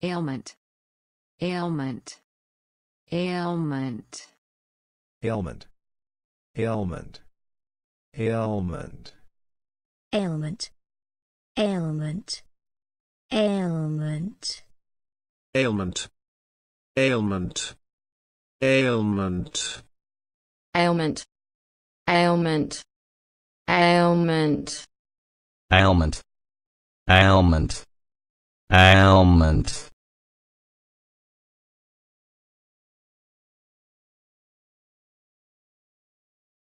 ailment ailment ailment ailment ailment ailment ailment ailment ailment ailment ailment ailment ailment ailment ailment ailment ailment ailment